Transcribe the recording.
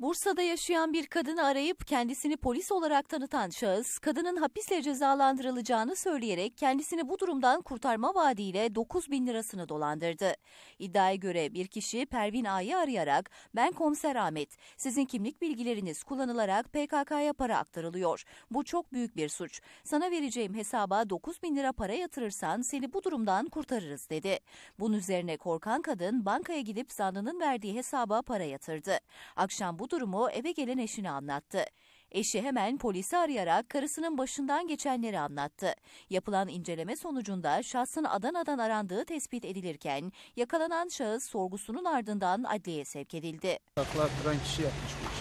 Bursa'da yaşayan bir kadını arayıp kendisini polis olarak tanıtan şahıs, kadının hapisle cezalandırılacağını söyleyerek kendisini bu durumdan kurtarma vaadiyle 9 bin lirasını dolandırdı. İddiaya göre bir kişi Pervin A'yı arayarak ben komiser Ahmet, sizin kimlik bilgileriniz kullanılarak PKK'ya para aktarılıyor. Bu çok büyük bir suç. Sana vereceğim hesaba 9 bin lira para yatırırsan seni bu durumdan kurtarırız dedi. Bunun üzerine korkan kadın bankaya gidip zanlının verdiği hesaba para yatırdı. Akşam bu bu durumu eve gelen eşine anlattı. Eşi hemen polisi arayarak karısının başından geçenleri anlattı. Yapılan inceleme sonucunda şahsın Adana'dan arandığı tespit edilirken yakalanan şahıs sorgusunun ardından adliyeye sevk edildi. Takla kıran kişi yapmış bu.